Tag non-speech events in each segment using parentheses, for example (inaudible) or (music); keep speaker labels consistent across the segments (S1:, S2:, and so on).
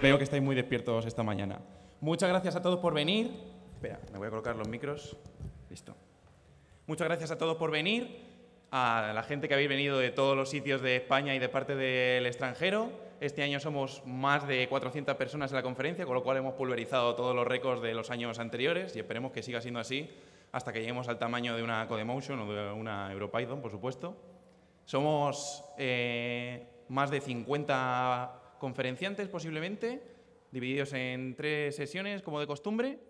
S1: Veo que estáis muy
S2: despiertos esta mañana. Muchas gracias a todos por venir. Espera, me voy a colocar los micros. Listo. Muchas gracias a todos por venir, a la gente que habéis venido de todos los sitios de España y de parte del extranjero. Este año somos más de 400 personas en la conferencia, con lo cual hemos pulverizado todos los récords de los años anteriores y esperemos que siga siendo así hasta que lleguemos al tamaño de una Codemotion o de una EuroPython, por supuesto. Somos eh, más de 50 conferenciantes posiblemente, divididos en tres sesiones como de costumbre.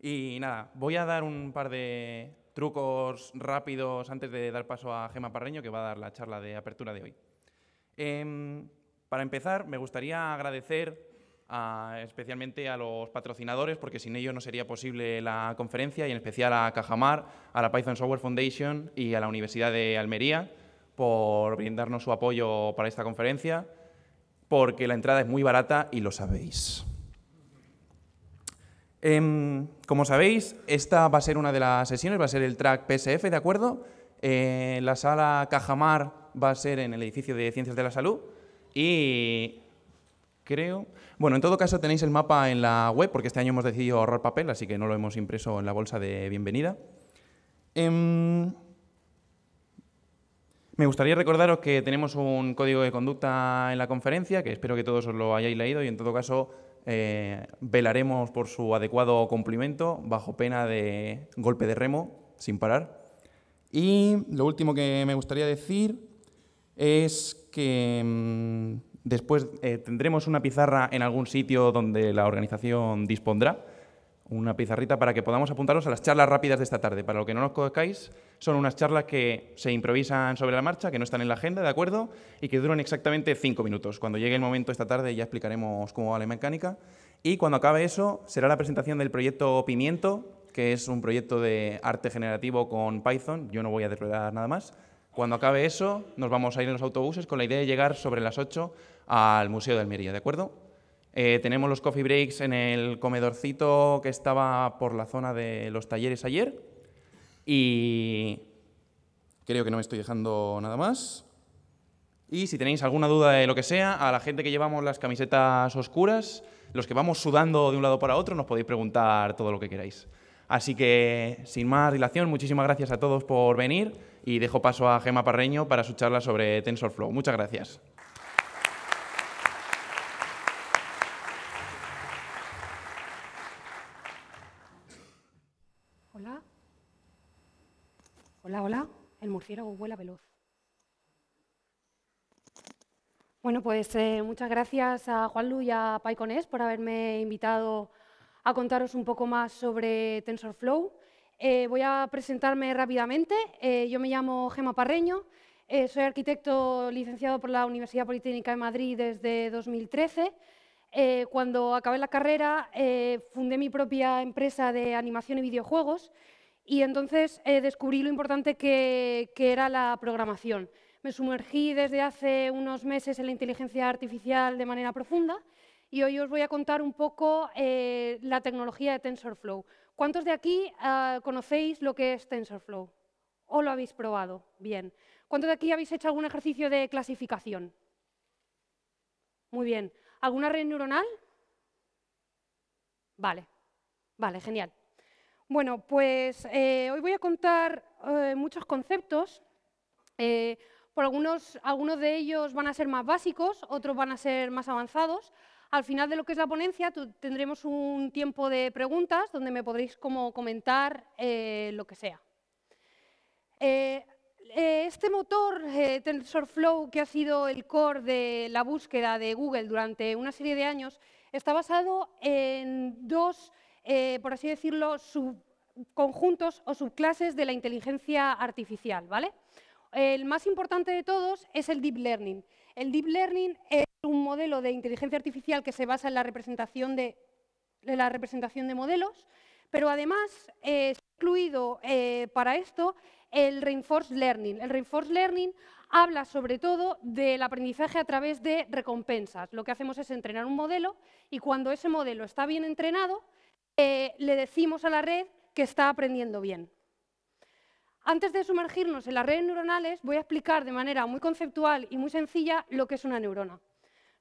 S2: Y nada, voy a dar un par de trucos rápidos antes de dar paso a Gema Parreño, que va a dar la charla de apertura de hoy. Em, para empezar, me gustaría agradecer especialmente a los patrocinadores, porque sin ellos no sería posible la conferencia, y en especial a Cajamar, a la Python Software Foundation y a la Universidad de Almería por brindarnos su apoyo para esta conferencia porque la entrada es muy barata y lo sabéis. Em, como sabéis, esta va a ser una de las sesiones, va a ser el track PSF, ¿de acuerdo? Eh, la sala Cajamar va a ser en el edificio de Ciencias de la Salud y creo... Bueno, en todo caso tenéis el mapa en la web porque este año hemos decidido ahorrar papel, así que no lo hemos impreso en la bolsa de bienvenida. Em, me gustaría recordaros que tenemos un código de conducta en la conferencia, que espero que todos os lo hayáis leído y en todo caso eh, velaremos por su adecuado cumplimiento bajo pena de golpe de remo sin parar. Y lo último que me gustaría decir es que mm, después eh, tendremos una pizarra en algún sitio donde la organización dispondrá una pizarrita para que podamos apuntaros a las charlas rápidas de esta tarde. Para lo que no nos conozcáis, son unas charlas que se improvisan sobre la marcha, que no están en la agenda, ¿de acuerdo? Y que duran exactamente cinco minutos. Cuando llegue el momento esta tarde ya explicaremos cómo va la mecánica. Y cuando acabe eso, será la presentación del proyecto Pimiento, que es un proyecto de arte generativo con Python. Yo no voy a desvelar nada más. Cuando acabe eso, nos vamos a ir en los autobuses con la idea de llegar sobre las ocho al Museo de Almería, ¿de acuerdo? Eh, tenemos los coffee breaks en el comedorcito que estaba por la zona de los talleres ayer. Y creo que no me estoy dejando nada más. Y si tenéis alguna duda de lo que sea, a la gente que llevamos las camisetas oscuras, los que vamos sudando de un lado para otro, nos podéis preguntar todo lo que queráis. Así que, sin más dilación, muchísimas gracias a todos por venir y dejo paso a Gema Parreño para su charla sobre TensorFlow. Muchas gracias.
S1: Hola, hola, el murciélago vuela veloz. Bueno, pues eh, muchas gracias a Juanlu y a Paiconés por haberme invitado a contaros un poco más sobre TensorFlow. Eh, voy a presentarme rápidamente. Eh, yo me llamo Gema Parreño, soy arquitecto licenciado por la Universidad Politécnica de Madrid desde 2013. cuando acabé la carrera fundé mi propia empresa de animación y videojuegos y entonces eh, descubrí lo importante que, era la programación. Me sumergí desde hace unos meses en la inteligencia artificial de manera profunda y hoy os voy a contar un poco eh, la tecnología de TensorFlow. ¿Cuántos de aquí ah, conocéis lo que es TensorFlow? ¿O lo habéis probado? Bien. ¿Cuántos de aquí habéis hecho algún ejercicio de clasificación? Muy bien. ¿Alguna red neuronal? Vale, vale, genial. Bueno, pues eh, hoy voy a contar eh, muchos conceptos. Eh, por algunos, algunos de ellos van a ser más básicos, otros van a ser más avanzados. Al final de lo que es la ponencia tendremos un tiempo de preguntas donde me podréis como comentar lo que sea. este motor TensorFlow, que ha sido el core de la búsqueda de Google durante una serie de años, está basado en dos eh, por así decirlo, subconjuntos o subclases de la inteligencia artificial. ¿vale? El más importante de todos es el Deep Learning. El Deep Learning es un modelo de inteligencia artificial que se basa en la representación de, la representación de modelos, pero además eh, incluido para esto el Reinforced Learning. El Reinforced Learning habla sobre todo del aprendizaje a través de recompensas. Lo que hacemos es entrenar un modelo y cuando ese modelo está bien entrenado, eh, le decimos a la red que está aprendiendo bien. Antes de sumergirnos en las redes neuronales, voy a explicar de manera muy conceptual y muy sencilla lo que es una neurona.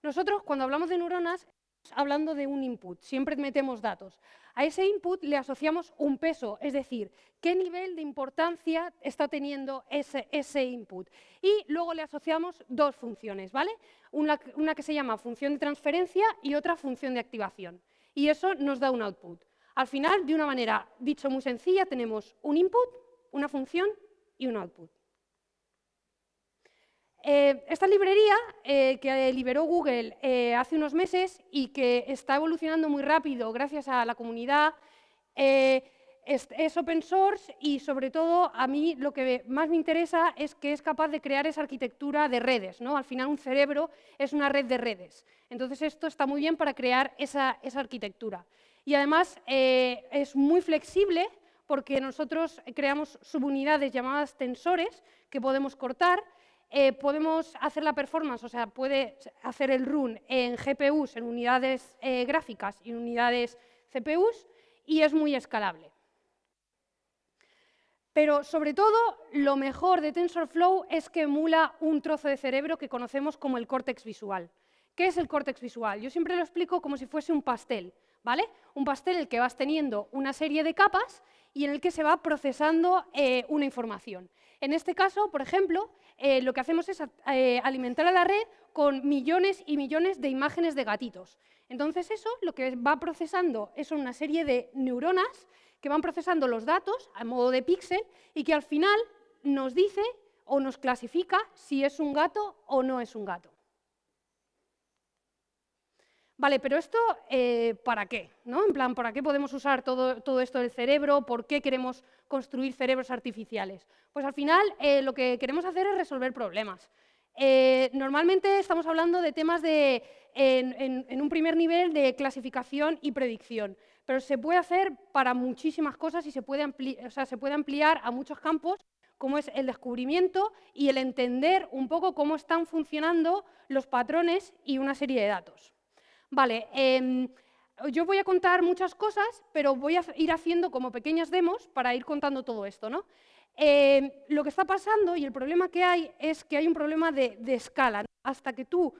S1: Nosotros, cuando hablamos de neuronas, estamos hablando de un input, siempre metemos datos. A ese input le asociamos un peso, es decir, qué nivel de importancia está teniendo ese, input. Y luego le asociamos dos funciones, ¿vale? una que se llama función de transferencia y otra función de activación y eso nos da un output. Al final, de una manera dicho muy sencilla, tenemos un input, una función y un output. Eh, esta librería eh, que liberó Google eh, hace unos meses y que está evolucionando muy rápido gracias a la comunidad, es open source y sobre todo a mí lo que más me interesa es que es capaz de crear esa arquitectura de redes. ¿no? Al final un cerebro es una red de redes. Entonces esto está muy bien para crear esa, arquitectura. Y además eh, es muy flexible porque nosotros creamos subunidades llamadas tensores que podemos cortar. Eh, podemos hacer la performance, o sea, puede hacer el run en GPUs, en unidades eh, gráficas y unidades CPUs, y es muy escalable. Pero sobre todo, lo mejor de TensorFlow es que emula un trozo de cerebro que conocemos como el córtex visual. ¿Qué es el córtex visual? Yo siempre lo explico como si fuese un pastel, ¿vale? Un pastel en el que vas teniendo una serie de capas y en el que se va procesando eh, una información. En este caso, por ejemplo, eh, lo que hacemos es eh, alimentar a la red con millones y millones de imágenes de gatitos. Entonces eso lo que va procesando es una serie de neuronas que van procesando los datos a modo de píxel y que al final nos dice o nos clasifica si es un gato o no es un gato. Vale, pero esto, eh, ¿para qué? ¿No? En plan, ¿para qué podemos usar todo, esto del cerebro? ¿Por qué queremos construir cerebros artificiales? Pues al final eh, lo que queremos hacer es resolver problemas. Eh, normalmente estamos hablando de temas en un primer nivel de clasificación y predicción pero se puede hacer para muchísimas cosas y se puede, ampliar, se puede ampliar a muchos campos, como es el descubrimiento y el entender un poco cómo están funcionando los patrones y una serie de datos. Vale, em, yo voy a contar muchas cosas, pero voy a ir haciendo como pequeñas demos para ir contando todo esto. Em, lo que está pasando y el problema que hay es que hay un problema de, escala. Hasta que tú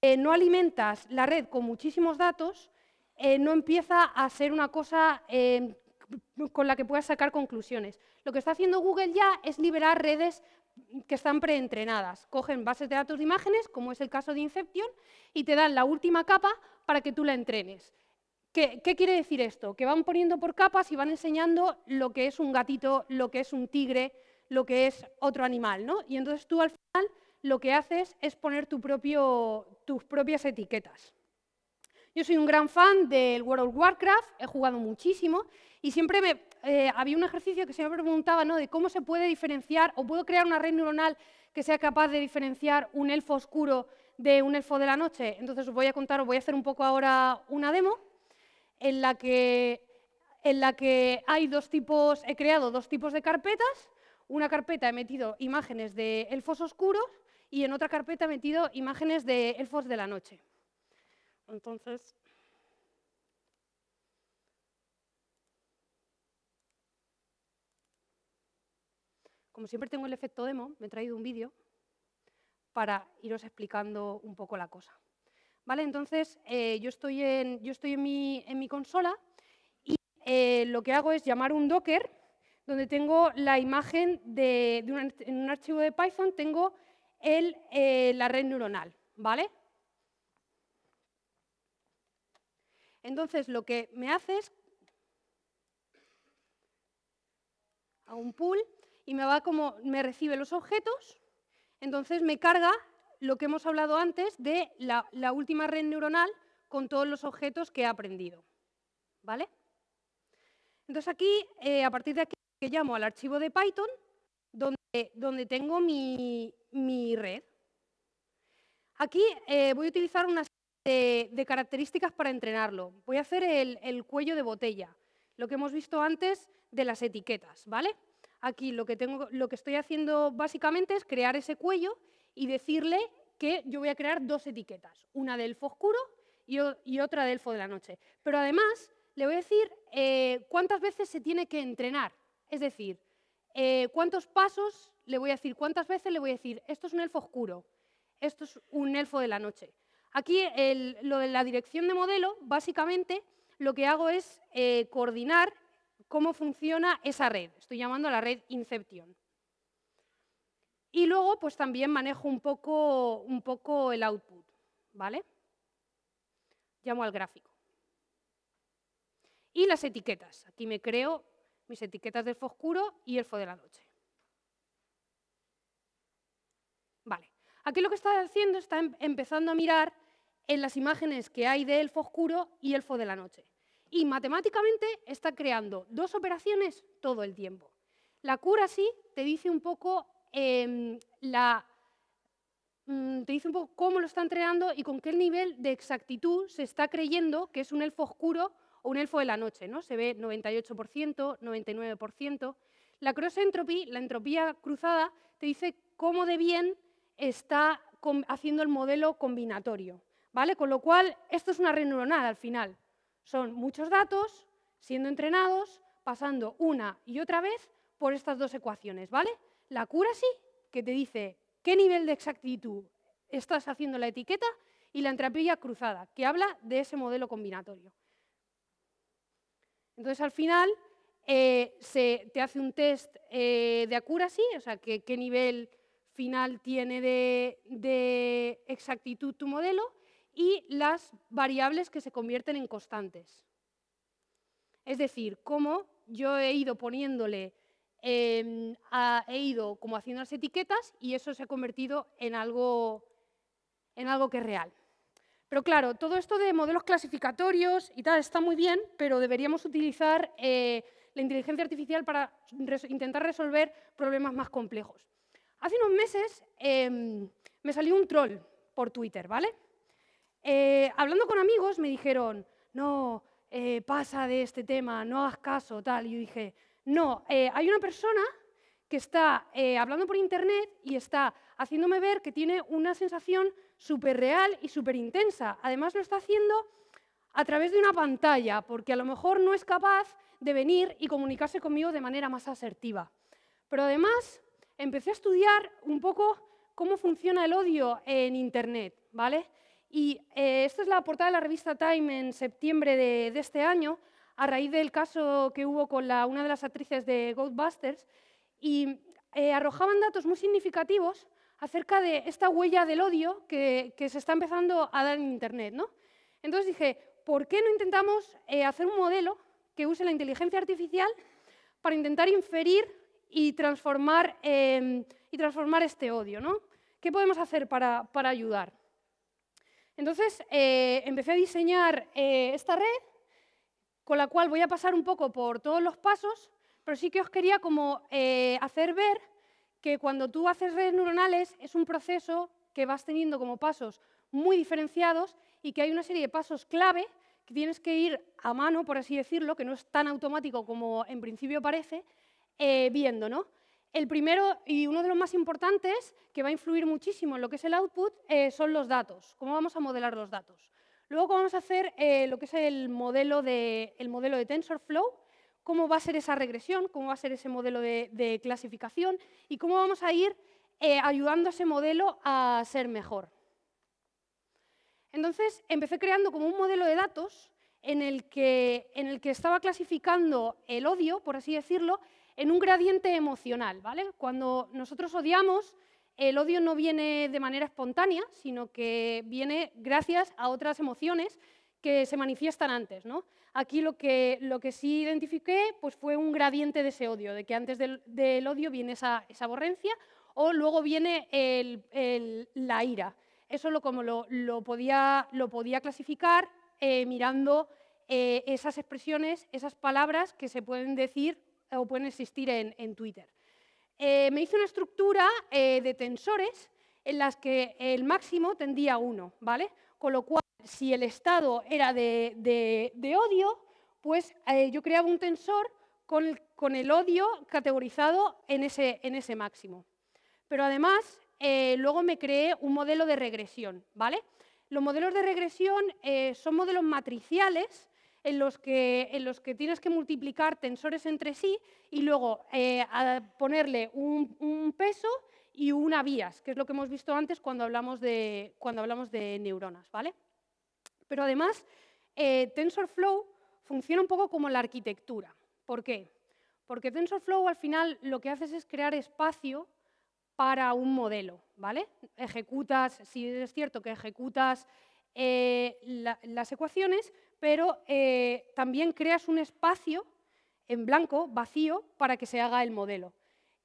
S1: eh, no alimentas la red con muchísimos datos, eh, no empieza a ser una cosa eh, con la que puedas sacar conclusiones. Lo que está haciendo Google ya es liberar redes que están preentrenadas. Cogen bases de datos de imágenes, como es el caso de Inception, y te dan la última capa para que tú la entrenes. ¿Qué, quiere decir esto? Que van poniendo por capas y van enseñando lo que es un gatito, lo que es un tigre, lo que es otro animal, ¿no? Y entonces tú al final lo que haces es poner tus propias etiquetas. Yo soy un gran fan del World of Warcraft, he jugado muchísimo y siempre me, eh, había un ejercicio que se me preguntaba de cómo se puede diferenciar o puedo crear una red neuronal que sea capaz de diferenciar un elfo oscuro de un elfo de la noche. Entonces os voy a contar, os voy a hacer un poco ahora una demo en la que, en la que hay dos tipos, he creado dos tipos de carpetas. Una carpeta he metido imágenes de elfos oscuros y en otra carpeta he metido imágenes de elfos de la noche. Entonces, como siempre tengo el efecto demo, me he traído un vídeo para iros explicando un poco la cosa. ¿Vale? Entonces, eh, yo estoy, en, yo estoy en, mi, en mi consola y eh, lo que hago es llamar un Docker donde tengo la imagen de, un, en un archivo de Python, tengo eh, la red neuronal, ¿vale? Entonces lo que me hace es a un pool y me va como me recibe los objetos, entonces me carga lo que hemos hablado antes de la, última red neuronal con todos los objetos que he aprendido. ¿Vale? Entonces aquí, eh, a partir de aquí, que llamo al archivo de Python, donde, donde tengo mi, red. Aquí eh, voy a utilizar una, de, características para entrenarlo. Voy a hacer el, cuello de botella, lo que hemos visto antes de las etiquetas, ¿vale? Aquí lo que, tengo, lo que estoy haciendo básicamente es crear ese cuello y decirle que yo voy a crear dos etiquetas, una del elfo oscuro y, otra del elfo de la noche. Pero además le voy a decir eh, cuántas veces se tiene que entrenar, es decir, eh, cuántos pasos le voy a decir, cuántas veces le voy a decir, esto es un elfo oscuro, esto es un elfo de la noche. Aquí lo de la dirección de modelo, básicamente lo que hago es eh, coordinar cómo funciona esa red. Estoy llamando a la red Inception. Y luego, pues también manejo un poco, un poco el output, ¿vale? Llamo al gráfico. Y las etiquetas. Aquí me creo mis etiquetas del fo y el fo de la noche. Vale. Aquí lo que está haciendo está em-, empezando a mirar en las imágenes que hay de elfo oscuro y elfo de la noche. Y matemáticamente está creando dos operaciones todo el tiempo. La cura sí em, mm, te dice un poco cómo lo está entrenando y con qué nivel de exactitud se está creyendo que es un elfo oscuro o un elfo de la noche. ¿no? Se ve 98%, 99%. La cross entropy, la entropía cruzada, te dice cómo de bien está haciendo el modelo combinatorio. ¿vale? Con lo cual, esto es una red neuronal al final. Son muchos datos siendo entrenados, pasando una y otra vez por estas dos ecuaciones, ¿vale? La sí que te dice qué nivel de exactitud estás haciendo la etiqueta, y la entropía cruzada, que habla de ese modelo combinatorio. Entonces, al final, eh, te hace un test eh, de accuracy, o sea, qué nivel final tiene de exactitud tu modelo, y las variables que se convierten en constantes. Es decir, cómo yo he ido poniéndole, em, he ido como haciendo las etiquetas y eso se ha convertido en algo, en algo que es real. Pero claro, todo esto de modelos clasificatorios y tal está muy bien, pero deberíamos utilizar eh, la inteligencia artificial para intentar resolver problemas más complejos. Hace unos meses em, me salió un troll por Twitter, ¿vale? Eh, hablando con amigos me dijeron, no, eh, pasa de este tema, no hagas caso, tal. Y yo dije, no, eh, hay una persona que está hablando por internet y está haciéndome ver que tiene una sensación súper real y súper intensa. Además lo está haciendo a través de una pantalla, porque a lo mejor no es capaz de venir y comunicarse conmigo de manera más asertiva. Pero además empecé a estudiar un poco cómo funciona el odio en Internet, ¿vale? Y eh, esta es la portada de la revista Time en septiembre de, este año, a raíz del caso que hubo con una de las actrices de Ghostbusters, y eh, arrojaban datos muy significativos acerca de esta huella del odio que, se está empezando a dar en Internet. Entonces dije, ¿por qué no intentamos eh, hacer un modelo que use la inteligencia artificial para intentar inferir y transformar, em, y transformar este odio? ¿Qué podemos hacer para, para ayudar? Entonces eh, empecé a diseñar eh, esta red, con la cual voy a pasar un poco por todos los pasos, pero sí que os quería como eh, hacer ver que cuando tú haces redes neuronales es un proceso que vas teniendo como pasos muy diferenciados y que hay una serie de pasos clave que tienes que ir a mano, por así decirlo, que no es tan automático como en principio parece, viendo, ¿no? El primero y uno de los más importantes, que va a influir muchísimo en lo que es el output, eh, son los datos, cómo vamos a modelar los datos. Luego cómo vamos a hacer eh, lo que es el modelo, de, TensorFlow, cómo va a ser esa regresión, cómo va a ser ese modelo de, clasificación y cómo vamos a ir eh, ayudando a ese modelo a ser mejor. Entonces empecé creando como un modelo de datos en el que estaba clasificando el odio, por así decirlo, en un gradiente emocional, ¿vale? Cuando nosotros odiamos, el odio no viene de manera espontánea, sino que viene gracias a otras emociones que se manifiestan antes. ¿no? Aquí lo que, lo que sí identifiqué pues fue un gradiente de ese odio, de que antes del, del odio viene esa, esa, aborrencia o luego viene el, el, la ira. Eso lo, como lo, lo, podía, lo podía clasificar eh, mirando eh, esas expresiones, esas palabras que se pueden decir o pueden existir en, Twitter. Eh, me hice una estructura eh, de tensores en las que el máximo tendía uno, ¿vale? Con lo cual, si el estado era de, odio, pues eh, yo creaba un tensor con el, odio categorizado en ese, en ese, máximo. Pero además, luego me creé un modelo de regresión, ¿vale? Los modelos de regresión son modelos matriciales en los que, en los que tienes que multiplicar tensores entre sí y luego eh, ponerle un, peso y una vías, que es lo que hemos visto antes cuando hablamos de, cuando hablamos de neuronas. ¿vale? Pero además, eh, TensorFlow funciona un poco como la arquitectura. ¿Por qué? Porque TensorFlow al final lo que haces es crear espacio para un modelo, ¿vale? Ejecutas, si es cierto que ejecutas eh, las ecuaciones, pero eh, también creas un espacio en blanco, vacío, para que se haga el modelo,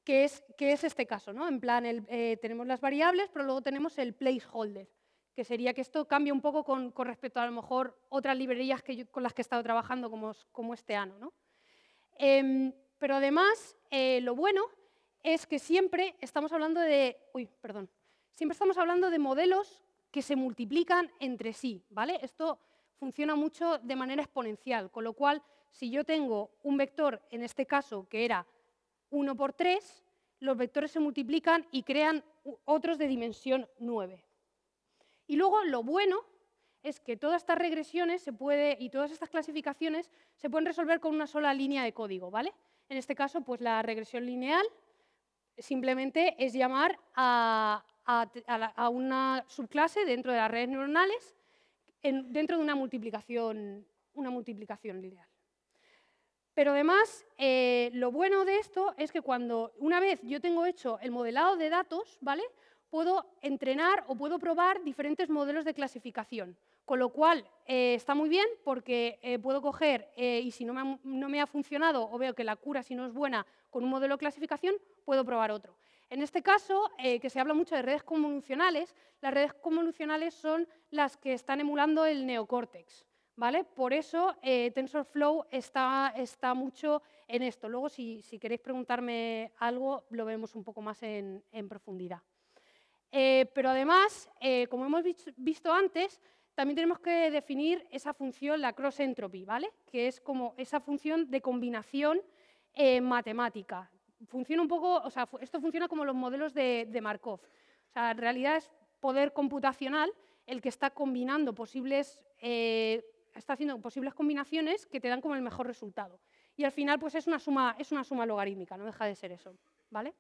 S1: que es, que es este caso. ¿no? En plan, eh, tenemos las variables, pero luego tenemos el placeholder, que sería que esto cambia un poco con, respecto a, lo mejor otras librerías que con las que he estado trabajando, como, este ano. ¿no? Em, pero además, eh, lo bueno es que siempre estamos hablando de... Uy, perdón. Siempre estamos hablando de modelos que se multiplican entre sí, ¿vale? Esto funciona mucho de manera exponencial, con lo cual, si yo tengo un vector, en este caso, que era 1 por 3, los vectores se multiplican y crean otros de dimensión 9. Y luego, lo bueno es que todas estas regresiones se puede, y todas estas clasificaciones se pueden resolver con una sola línea de código, ¿vale? En este caso, pues la regresión lineal simplemente es llamar a, a una subclase dentro de las redes neuronales dentro de una multiplicación, una multiplicación lineal. Pero además, eh, lo bueno de esto es que cuando una vez yo tengo hecho el modelado de datos, ¿vale? puedo entrenar o puedo probar diferentes modelos de clasificación. Con lo cual, eh, está muy bien porque eh, puedo coger, y si no me, ha, funcionado o veo que la cura si no es buena con un modelo de clasificación, puedo probar otro. En este caso, eh, que se habla mucho de redes convolucionales, las redes convolucionales son las que están emulando el neocórtex. ¿Vale? Por eso eh, TensorFlow está, está, mucho en esto. Luego, si, queréis preguntarme algo, lo vemos un poco más en, profundidad. Eh, pero además, como hemos visto antes, también tenemos que definir esa función, la cross entropy, ¿vale? que es como esa función de combinación matemática, funciona un poco, o sea, esto funciona como los modelos de, Markov. O sea, en realidad es poder computacional el que está combinando posibles, eh, está haciendo posibles combinaciones que te dan como el mejor resultado. Y al final, pues es una suma, es una suma logarítmica, no deja de ser eso, ¿vale?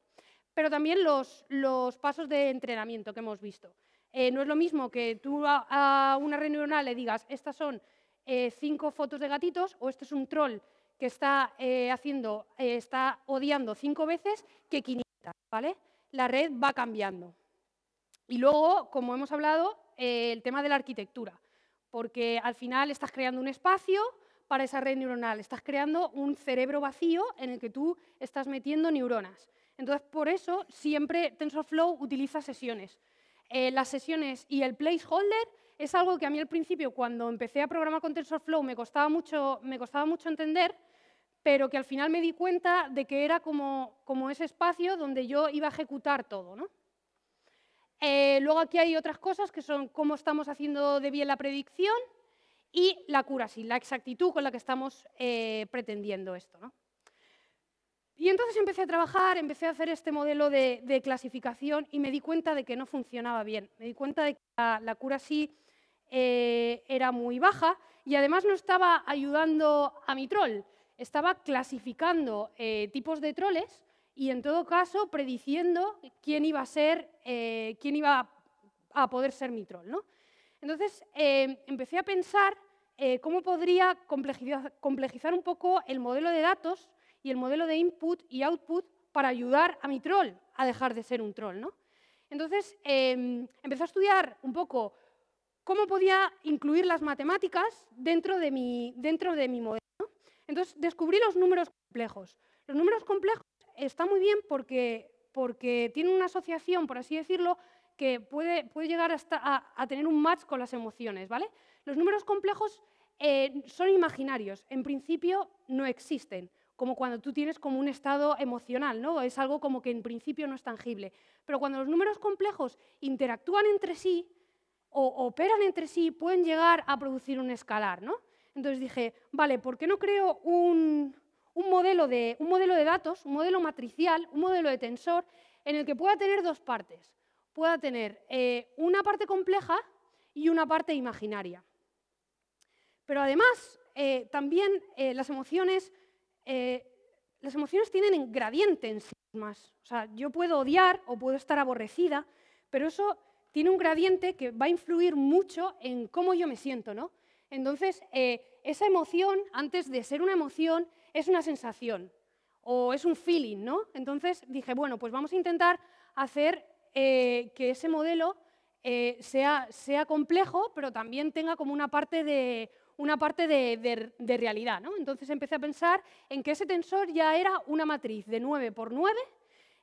S1: Pero también los, los pasos de entrenamiento que hemos visto. Eh, no es lo mismo que tú a, una red neuronal le digas, estas son eh, cinco fotos de gatitos o este es un troll que está eh, haciendo, eh, está odiando cinco veces que 500, ¿vale? La red va cambiando. Y luego, como hemos hablado, eh, el tema de la arquitectura, porque al final estás creando un espacio para esa red neuronal, estás creando un cerebro vacío en el que tú estás metiendo neuronas. Entonces, por eso siempre TensorFlow utiliza sesiones. las sesiones y el placeholder es algo que a mí al principio, cuando empecé a programar con TensorFlow, me costaba mucho, me costaba mucho entender, pero que al final me di cuenta de que era como, ese espacio donde yo iba a ejecutar todo. Eh, luego aquí hay otras cosas que son cómo estamos haciendo de bien la predicción y la cura sí, la exactitud con la que estamos eh, pretendiendo esto. Y entonces empecé a trabajar, empecé a hacer este modelo de, clasificación y me di cuenta de que no funcionaba bien. Me di cuenta de que la, cura sí eh, era muy baja y además no estaba ayudando a mi troll estaba clasificando eh, tipos de troles y en todo caso prediciendo quién iba a ser, eh, quién iba a poder ser mi troll. Entonces eh, empecé a pensar cómo podría complejizar, un poco el modelo de datos y el modelo de input y output para ayudar a mi troll a dejar de ser un troll. ¿no? Entonces em, empecé a estudiar un poco cómo podía incluir las matemáticas dentro de mi, dentro de mi modelo. Entonces, descubrí los números complejos. Los números complejos está muy bien porque, porque tienen una asociación, por así decirlo, que puede, puede llegar hasta a, tener un match con las emociones, ¿vale? Los números complejos eh, son imaginarios, en principio no existen, como cuando tú tienes como un estado emocional, ¿no? Es algo como que en principio no es tangible. Pero cuando los números complejos interactúan entre sí o operan entre sí, pueden llegar a producir un escalar, ¿no? Entonces dije, vale, ¿por qué no creo un, modelo de, un modelo de datos, un modelo matricial, un modelo de tensor, en el que pueda tener dos partes? Pueda tener eh, una parte compleja y una parte imaginaria. Pero además, eh, también eh, las emociones, las emociones tienen gradiente en sí mismas. O sea, yo puedo odiar o puedo estar aborrecida, pero eso tiene un gradiente que va a influir mucho en cómo yo me siento, ¿no? Entonces, eh, esa emoción, antes de ser una emoción, es una sensación o es un feeling, ¿no? Entonces dije, bueno, pues vamos a intentar hacer eh, que ese modelo eh, sea, sea, complejo, pero también tenga como una parte de una parte de, realidad. ¿no? Entonces empecé a pensar en que ese tensor ya era una matriz de 9 por 9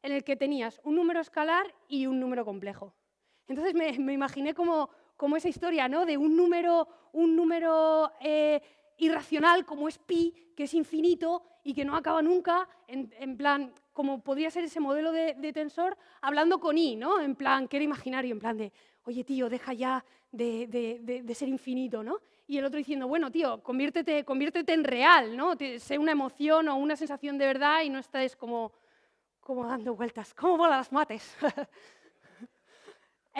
S1: en el que tenías un número escalar y un número complejo. Entonces me imaginé como como esa historia, ¿no? De un número, un número eh, irracional como es pi, que es infinito y que no acaba nunca, en, plan, como podría ser ese modelo de, tensor, hablando con i, ¿no? En plan, que era imaginario, en plan de, oye, tío, deja ya de, ser infinito, ¿no? Y el otro diciendo, bueno, tío, conviértete, conviértete en real, ¿no? sé una emoción o una sensación de verdad y no estés como, como dando vueltas. ¿Cómo volan las mates? (laughs)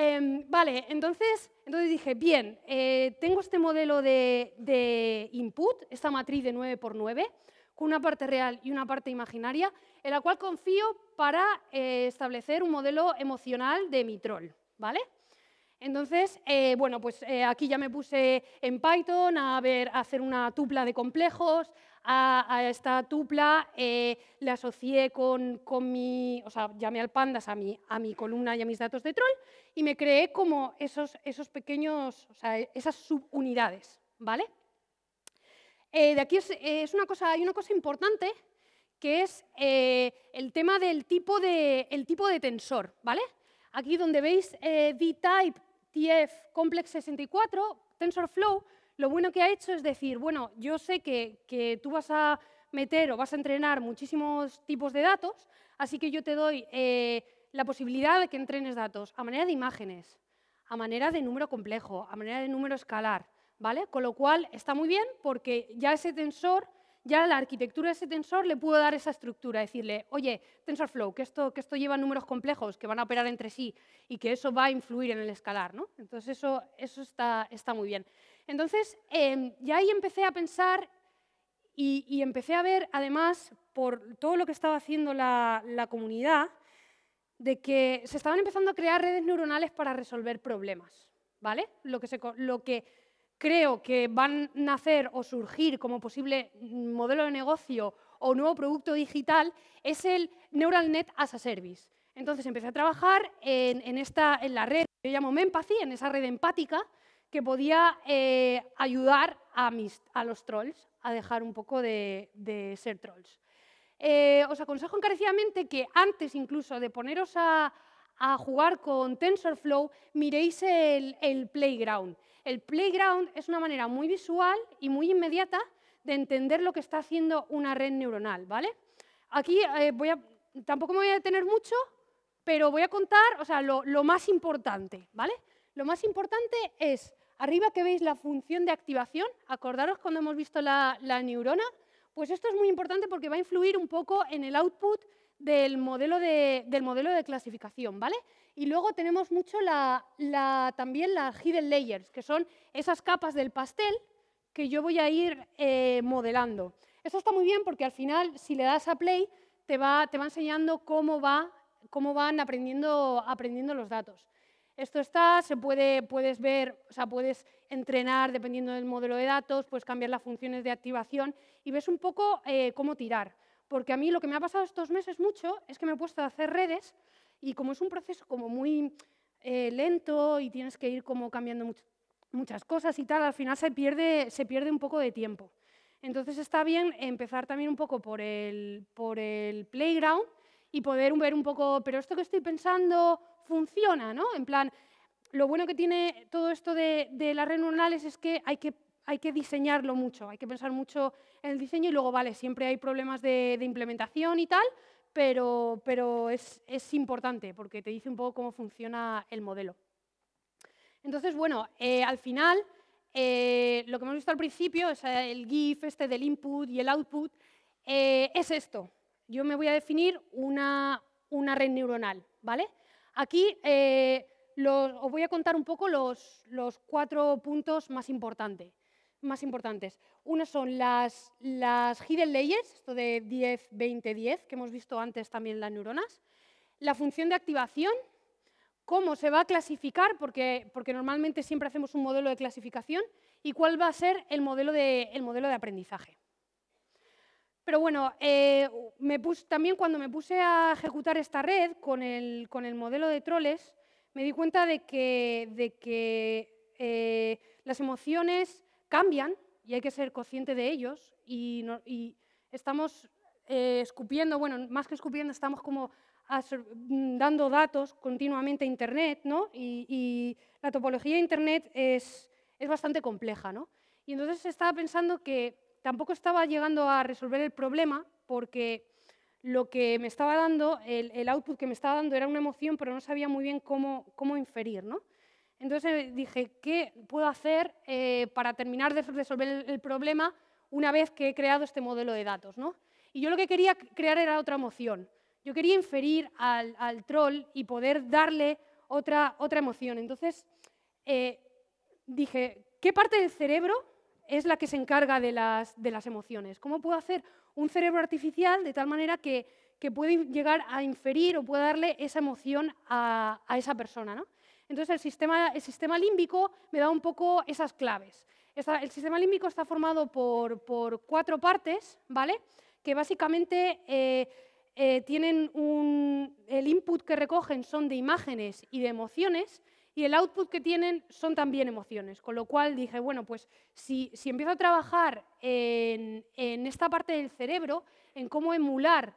S1: Em, vale, entonces, dije, bien, eh, tengo este modelo de, input, esta matriz de 9 por 9 con una parte real y una parte imaginaria, en la cual confío para eh, establecer un modelo emocional de mi troll, ¿vale? Entonces, eh, bueno, pues aquí ya me puse en Python a, ver, a hacer una tupla de complejos, a, esta tupla, eh, le asocié con, mi, o sea, llamé al pandas a mi, a mi columna y a mis datos de troll y me creé como esos, esos pequeños, o sea, esas subunidades, ¿vale? Eh, de aquí es, una cosa, hay una cosa importante que es eh, el tema del tipo de, el tipo de tensor, ¿vale? Aquí donde veis eh, type TF Complex 64, TensorFlow, lo bueno que ha hecho es decir, bueno, yo sé que, tú vas a meter o vas a entrenar muchísimos tipos de datos, así que yo te doy eh, la posibilidad de que entrenes datos a manera de imágenes, a manera de número complejo, a manera de número escalar, ¿vale? Con lo cual está muy bien porque ya ese tensor ya la arquitectura de ese tensor le puedo dar esa estructura, decirle, oye, TensorFlow, que esto, que esto lleva números complejos que van a operar entre sí y que eso va a influir en el escalar. ¿no? Entonces eso, eso está, está muy bien. Entonces em, ya ahí empecé a pensar y, empecé a ver, además, por todo lo que estaba haciendo la, comunidad, de que se estaban empezando a crear redes neuronales para resolver problemas. ¿Vale? Lo que, se, lo que creo que van a nacer o surgir como posible modelo de negocio o nuevo producto digital es el Neural Net as a Service. Entonces empecé a trabajar en, esta, en la red que yo llamo Mempathy, en esa red empática que podía eh, ayudar a, a, los trolls a dejar un poco de, ser trolls. Eh, os aconsejo encarecidamente que antes incluso de poneros a, a jugar con TensorFlow, miréis el, playground. El playground es una manera muy visual y muy inmediata de entender lo que está haciendo una red neuronal, ¿vale? Aquí eh, voy a, tampoco me voy a detener mucho, pero voy a contar o sea, lo, más importante, ¿vale? Lo más importante es, arriba que veis la función de activación, acordaros cuando hemos visto la, la neurona, pues esto es muy importante porque va a influir un poco en el output del modelo de, del modelo de clasificación, ¿vale? Y luego tenemos mucho la, también las hidden layers, que son esas capas del pastel que yo voy a ir eh, modelando. Esto está muy bien porque al final, si le das a play, te va, enseñando cómo, va, cómo van aprendiendo, aprendiendo los datos. Esto está, se puede, puedes ver, o sea, puedes entrenar dependiendo del modelo de datos, puedes cambiar las funciones de activación y ves un poco eh, cómo tirar porque a mí lo que me ha pasado estos meses mucho es que me he puesto a hacer redes y como es un proceso como muy eh, lento y tienes que ir como cambiando muchas cosas y tal, al final se pierde, se pierde un poco de tiempo. Entonces está bien empezar también un poco por el, por el playground y poder ver un poco, pero esto que estoy pensando funciona, ¿no? En plan, lo bueno que tiene todo esto de, de las redes neuronales es que hay que hay que diseñarlo mucho, hay que pensar mucho en el diseño y luego, vale, siempre hay problemas de, implementación y tal, pero, es, importante porque te dice un poco cómo funciona el modelo. Entonces, bueno, eh, al final, eh, lo que hemos visto al principio, es el GIF este del input y el output, eh, es esto. Yo me voy a definir una, red neuronal, ¿vale? Aquí os voy a contar un poco los cuatro puntos más importantes más importantes. Una son las, las hidden layers, esto de 10, 20, 10, que hemos visto antes también las neuronas. La función de activación, cómo se va a clasificar, porque, porque normalmente siempre hacemos un modelo de clasificación, y cuál va a ser el modelo de, modelo de aprendizaje. Pero bueno, eh, me también cuando me puse a ejecutar esta red con el, modelo de troles, me di cuenta de que, de que eh, las emociones cambian y hay que ser consciente de ellos y, estamos eh, escupiendo, bueno, más que escupiendo, estamos como mm, dando datos continuamente a Internet, ¿no? Y, la topología de Internet es, es, bastante compleja, ¿no? Y entonces estaba pensando que tampoco estaba llegando a resolver el problema porque lo que me estaba dando, el, el output que me estaba dando era una emoción, pero no sabía muy bien cómo, cómo inferir, ¿no? Entonces eh, dije, ¿qué puedo hacer eh, para terminar de resolver el problema una vez que he creado este modelo de datos? ¿no? Y yo lo que quería crear era otra emoción. Yo quería inferir al, troll y poder darle otra, otra emoción. Entonces eh, dije, ¿qué parte del cerebro es la que se encarga de las, de las emociones? ¿Cómo puedo hacer un cerebro artificial de tal manera que, que puede llegar a inferir o pueda darle esa emoción a, a esa persona? ¿no? Entonces el sistema, el sistema límbico me da un poco esas claves. el sistema límbico está formado por, cuatro partes, ¿vale? Que básicamente eh, eh, tienen un, el input que recogen son de imágenes y de emociones, y el output que tienen son también emociones. Con lo cual dije, bueno, pues si, si empiezo a trabajar en, esta parte del cerebro, en cómo emular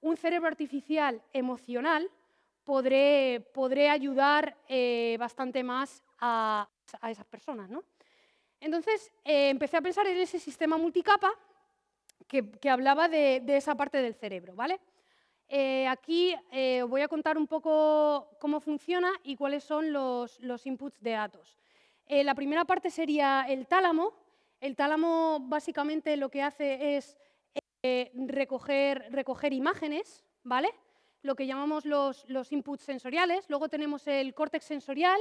S1: un cerebro artificial emocional, podré, podré ayudar eh, bastante más a, esas personas. Entonces, eh, empecé a pensar en ese sistema multicapa que, hablaba de, esa parte del cerebro. ¿vale? Eh, aquí os voy a contar un poco cómo funciona y cuáles son los, los inputs de datos. la primera parte sería el tálamo. El tálamo básicamente lo que hace es recoger, recoger imágenes, ¿vale? lo que llamamos los, inputs sensoriales, luego tenemos el córtex sensorial,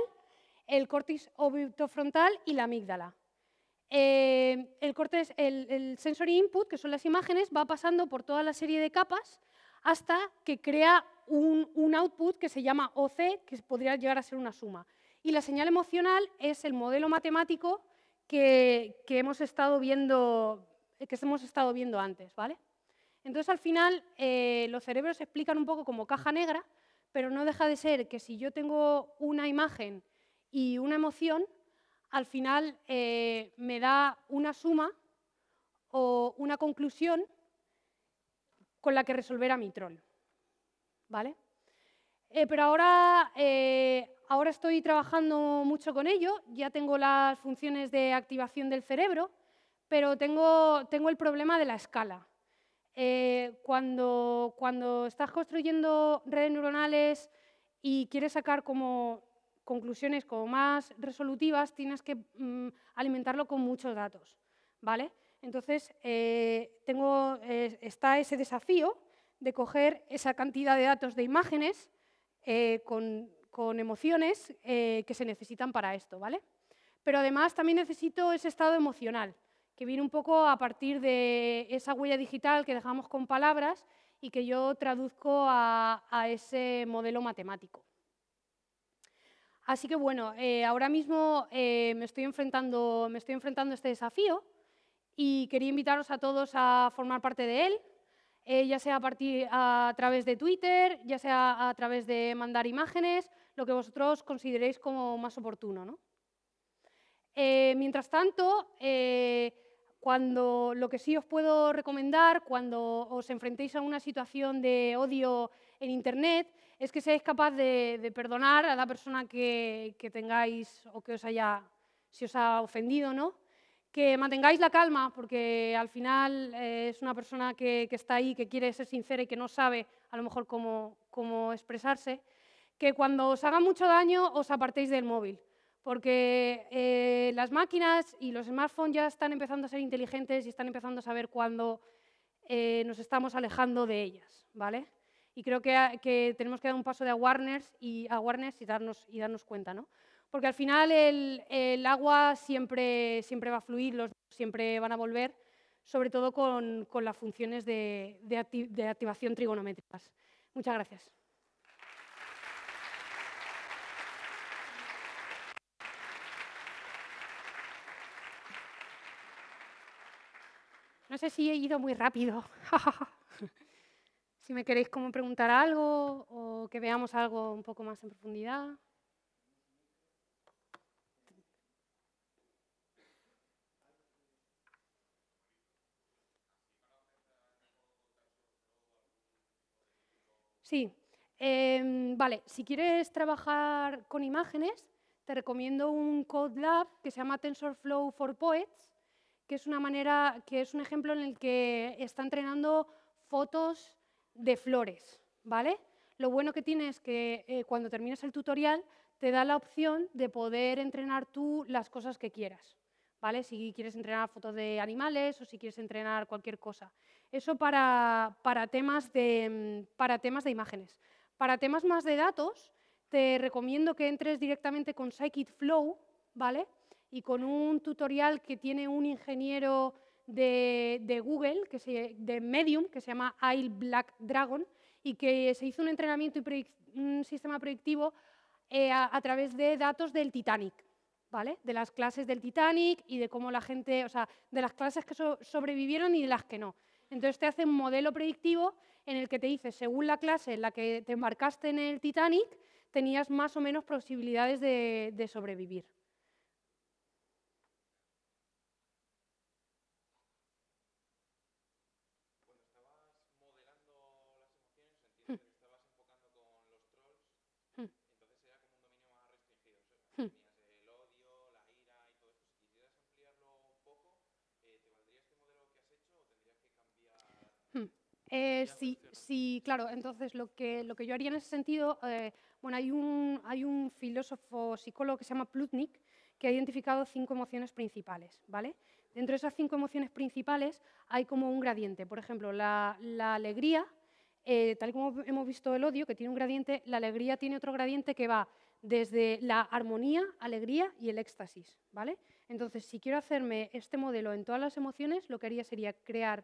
S1: el córtex orbitofrontal y la amígdala. Eh, el, el, sensory input, que son las imágenes, va pasando por toda la serie de capas hasta que crea un, output que se llama OC, que podría llegar a ser una suma. Y la señal emocional es el modelo matemático que, que hemos, estado viendo, que hemos estado viendo antes. ¿vale? Entonces, al final, eh, los cerebros se explican un poco como caja negra, pero no deja de ser que si yo tengo una imagen y una emoción, al final eh, me da una suma o una conclusión con la que resolver a mi troll. ¿Vale? Eh, pero ahora, ahora estoy trabajando mucho con ello, ya tengo las funciones de activación del cerebro, pero tengo el problema de la escala. Eh, cuando, estás construyendo redes neuronales y quieres sacar como conclusiones como más resolutivas, tienes que mm, alimentarlo con muchos datos, ¿vale? Entonces, eh, eh, está ese desafío de coger esa cantidad de datos de imágenes con, con, emociones que se necesitan para esto, ¿vale? Pero además también necesito ese estado emocional que viene un poco a partir de esa huella digital que dejamos con palabras y que yo traduzco a, ese modelo matemático. Así que bueno, eh, ahora mismo eh, me, estoy enfrentando, me estoy enfrentando a este desafío y quería invitaros a todos a formar parte de él, eh, ya sea a, través de Twitter, ya sea a través de mandar imágenes, lo que vosotros consideréis como más oportuno. mientras tanto, cuando lo que sí os puedo recomendar cuando os enfrentéis a una situación de odio en Internet es que seáis capaz de, perdonar a la persona que, tengáis o que os haya, si os ha ofendido, ¿no? Que mantengáis la calma, porque al final eh, es una persona que, está ahí, que quiere ser sincera y que no sabe a lo mejor cómo expresarse. Que cuando os haga mucho daño os apartéis del móvil porque eh, las máquinas y los smartphones ya están empezando a ser inteligentes y están empezando a saber cuándo eh, nos estamos alejando de ellas, ¿vale? Y creo que, tenemos que dar un paso de awareness y, y, darnos, y darnos cuenta, ¿no? Porque al final el, agua siempre, siempre va a fluir, los siempre van a volver, sobre todo con, las funciones de, de activación trigonométricas. Muchas gracias. No sé si he ido muy rápido. (laughs) si me queréis como preguntar algo o que veamos algo un poco más en profundidad. Sí, em, vale, si quieres trabajar con imágenes, te recomiendo un Code Lab que se llama TensorFlow for Poets, que es una manera, que es un ejemplo en el que está entrenando fotos de flores, ¿vale? Lo bueno que tiene es que eh, cuando terminas el tutorial te da la opción de poder entrenar tú las cosas que quieras, ¿vale? Si quieres entrenar fotos de animales o si quieres entrenar cualquier cosa. Eso para, temas, de, para temas de imágenes. Para temas más de datos, te recomiendo que entres directamente con Scikit-Flow, ¿vale? y con un tutorial que tiene un ingeniero de, Google, que se, de Medium, que se llama Isle Black Dragon, y que se hizo un entrenamiento y un sistema predictivo eh, a, través de datos del Titanic, ¿vale? De las clases del Titanic y de cómo la gente, o sea, de las clases que sobrevivieron y de las que no. Entonces te hace un modelo predictivo en el que te dice, según la clase en la que te embarcaste en el Titanic, tenías más o menos posibilidades de sobrevivir. Eh, sí, sí, claro. Entonces, lo que, lo que yo haría en ese sentido, eh, bueno, hay un, hay un filósofo psicólogo que se llama Plutnik que ha identificado cinco emociones principales, ¿vale? Dentro de esas cinco emociones principales hay como un gradiente. Por ejemplo, la, alegría, eh, tal como hemos visto el odio, que tiene un gradiente, la alegría tiene otro gradiente que va desde la armonía, alegría y el éxtasis, ¿vale? Entonces, si quiero hacerme este modelo en todas las emociones, lo que haría sería crear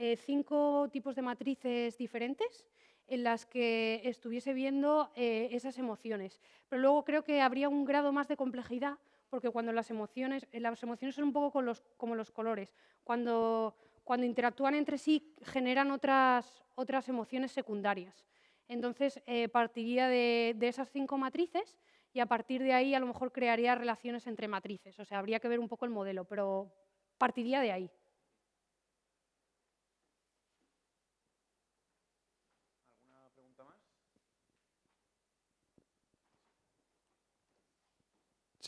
S1: eh, cinco tipos de matrices diferentes en las que estuviese viendo eh, esas emociones. Pero luego creo que habría un grado más de complejidad, porque cuando las emociones, eh, las emociones son un poco como los colores. Cuando, cuando interactúan entre sí, generan otras, otras emociones secundarias. Entonces, partiría de esas cinco matrices y a partir de ahí a lo mejor crearía relaciones entre matrices. O sea, habría que ver un poco el modelo, pero partiría de ahí.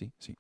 S1: sí, sí.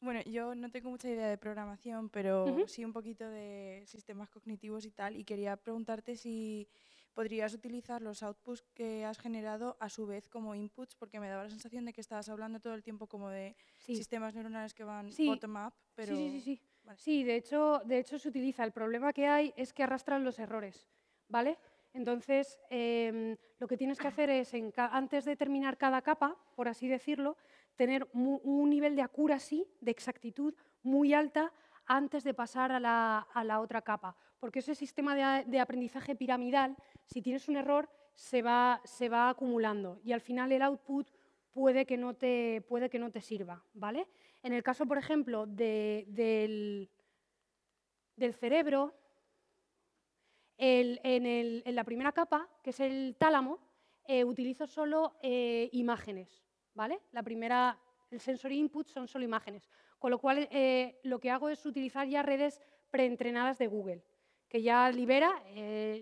S2: Bueno, yo no tengo mucha idea de programación, pero sí un poquito de sistemas cognitivos y tal, y quería preguntarte si podrías utilizar los outputs que has generado a su vez como inputs, porque me daba la sensación de que estabas hablando todo el tiempo como de sistemas
S1: neuronales que van bottom-up, pero... Sí, sí, sí. Sí. sí, de, hecho, de hecho se utiliza. El problema que hay es que arrastran los errores, ¿vale? Entonces, em, lo que tienes que hacer es, antes de terminar cada capa, por así decirlo, tener un nivel de accuracy, de exactitud muy alta antes de pasar a la, otra capa. Porque ese sistema de, aprendizaje piramidal, si tienes un error, se va, acumulando y al final el output puede que no te, sirva. ¿vale? En el caso, por ejemplo, del cerebro, en, la primera capa, que es el tálamo, eh, utilizo solo eh, imágenes, ¿vale? La primera, el sensor input son solo imágenes, con lo cual eh, lo que hago es utilizar ya redes preentrenadas de Google, que ya libera,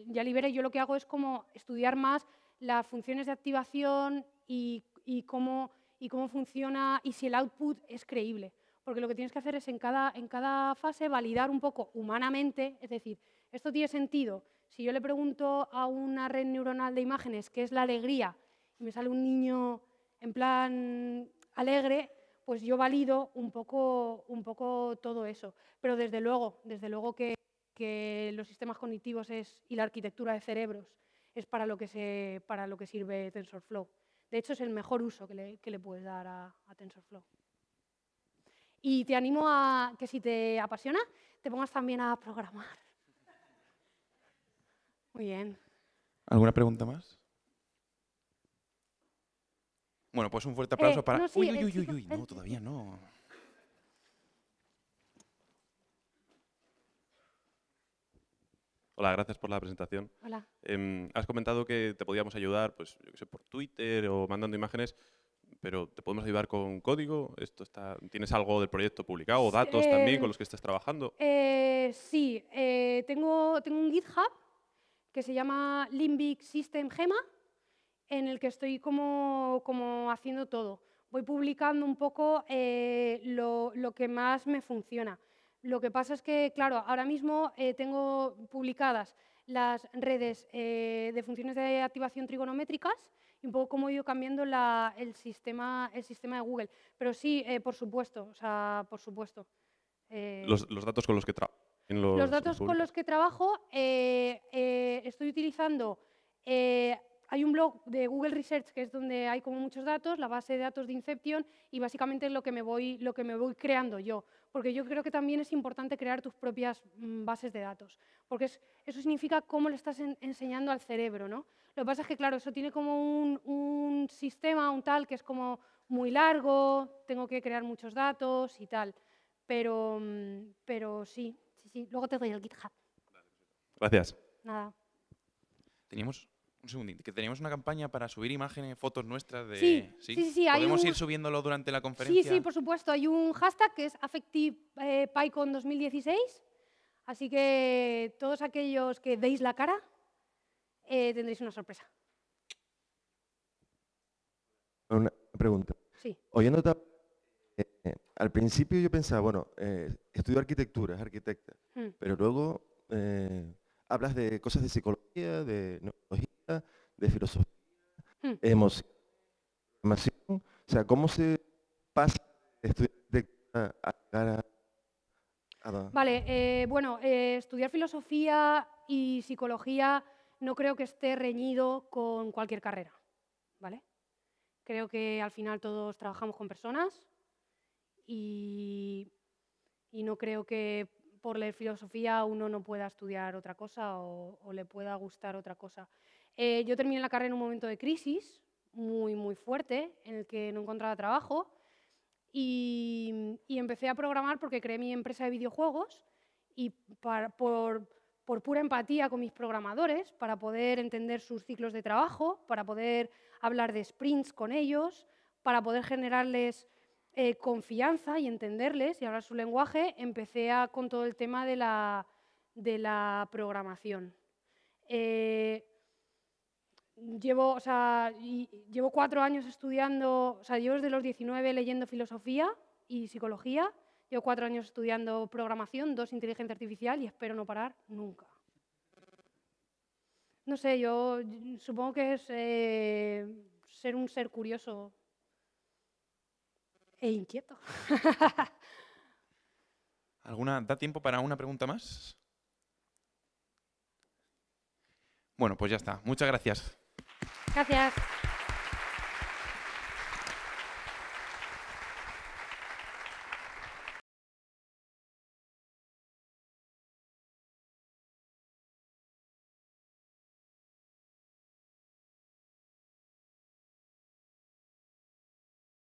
S1: ya libera y yo lo que hago es como estudiar más las funciones de activación y, cómo, y cómo funciona y si el output es creíble. Porque lo que tienes que hacer es en cada, en cada fase validar un poco humanamente, es decir, esto tiene sentido. Si yo le pregunto a una red neuronal de imágenes qué es la alegría y me sale un niño en plan alegre, pues yo valido un poco, todo eso. Pero desde luego, desde luego que, los sistemas cognitivos y la arquitectura de cerebros es para lo que, sirve TensorFlow. De hecho, es el mejor uso que le, puedes dar a, a TensorFlow. Y te animo a que si te apasiona, te pongas también a programar. Muy bien.
S2: ¿Alguna pregunta más? Bueno, pues un fuerte aplauso eh, para... uy, uy, uy, uy, no, todavía no. Hola, gracias por la presentación. Hola. Em, has comentado que te podíamos ayudar, pues, yo qué sé, por Twitter o mandando imágenes, pero ¿te podemos ayudar con código? Esto está, ¿Tienes algo del proyecto publicado o datos eh, también con los que estás trabajando?
S1: Eh, sí, eh, tengo, tengo un GitHub que se llama Limbic System Gema, en el que estoy como, como haciendo todo. Voy publicando un poco eh, lo, que más me funciona. Lo que pasa es que, claro, ahora mismo eh, tengo publicadas las redes eh, de funciones de activación trigonométricas y un poco cómo he ido cambiando la, el, sistema, el sistema de Google. Pero sí, por supuesto, o sea, por supuesto. Los,
S2: los, datos con los que trabajo los, datos con
S1: los que trabajo eh, eh, estoy utilizando, eh, hay un blog de Google Research que es donde hay como muchos datos, la base de datos de Inception y básicamente es lo que me voy, lo que me voy creando yo, porque yo creo que también es importante crear tus propias mm, bases de datos, porque eso significa cómo le estás enseñando al cerebro, ¿no? Lo que pasa es que, claro, eso tiene como un, sistema, un tal, que es como muy largo, tengo que crear muchos datos y tal, pero, mm, pero sí, sí. Luego te doy el GitHub. Gracias. Nada.
S2: Teníamos un segundito, que teníamos una campaña para subir imágenes, fotos nuestras de... Sí, sí, sí. ¿Podemos ir subiéndolo durante la conferencia? Sí, sí, por
S1: supuesto. Hay un hashtag que es AffectivePyCon 2016. Así que todos aquellos que deis la cara, eh, tendréis una sorpresa.
S2: Una pregunta. Sí. Oyéndote eh, al principio yo pensaba, bueno, eh, estudio arquitectura, es arquitecta, hmm. pero luego eh, hablas de cosas de psicología, de neurología, de filosofía, hmm. emoción, o sea, ¿cómo se pasa de estudiar arquitectura a,
S1: Vale, bueno, estudiar filosofía y psicología no creo que esté reñido con cualquier carrera, ¿vale? Creo que al final todos trabajamos con personas, y, no creo que por leer filosofía uno no pueda estudiar otra cosa o, le pueda gustar otra cosa. Eh, yo terminé la carrera en un momento de crisis muy, muy fuerte, en el que no encontraba trabajo y, empecé a programar porque creé mi empresa de videojuegos y por, por pura empatía con mis programadores, para poder entender sus ciclos de trabajo, para poder hablar de sprints con ellos, para poder generarles eh, confianza y entenderles y hablar su lenguaje, empecé con todo el tema de la, programación. Eh, llevo, llevo cuatro años estudiando, o sea, llevo desde los 19 leyendo filosofía y psicología, llevo cuatro años estudiando programación, dos inteligencia artificial y espero no parar nunca. No sé, yo supongo que es eh, ser un ser curioso e inquieto. (laughs)
S2: ¿Alguna? ¿Da tiempo para una pregunta más? Bueno, pues ya está. Muchas gracias.
S1: Gracias.